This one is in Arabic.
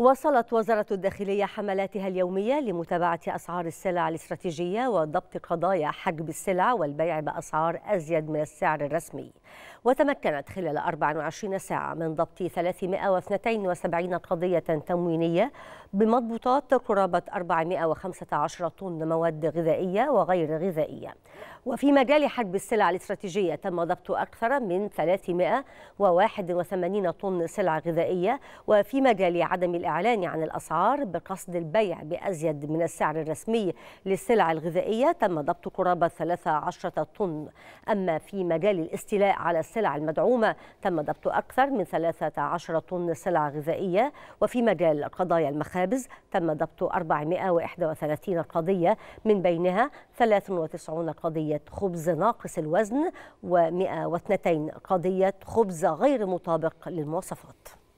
واصلت وزارة الداخلية حملاتها اليومية لمتابعة أسعار السلع الاستراتيجية وضبط قضايا حجب السلع والبيع بأسعار أزيد من السعر الرسمي وتمكنت خلال 24 ساعة من ضبط 372 قضية تموينية بمضبوطات قرابة 415 طن مواد غذائية وغير غذائية وفي مجال حجب السلع الاستراتيجية تم ضبط أكثر من 381 طن سلع غذائية وفي مجال عدم الإعلام الإعلان عن الأسعار بقصد البيع بأزيد من السعر الرسمي للسلع الغذائية تم ضبط قرابة 13 طن أما في مجال الاستيلاء على السلع المدعومة تم ضبط أكثر من 13 طن سلع غذائية وفي مجال قضايا المخابز تم ضبط 431 قضية من بينها 93 قضية خبز ناقص الوزن و102 قضية خبز غير مطابق للمواصفات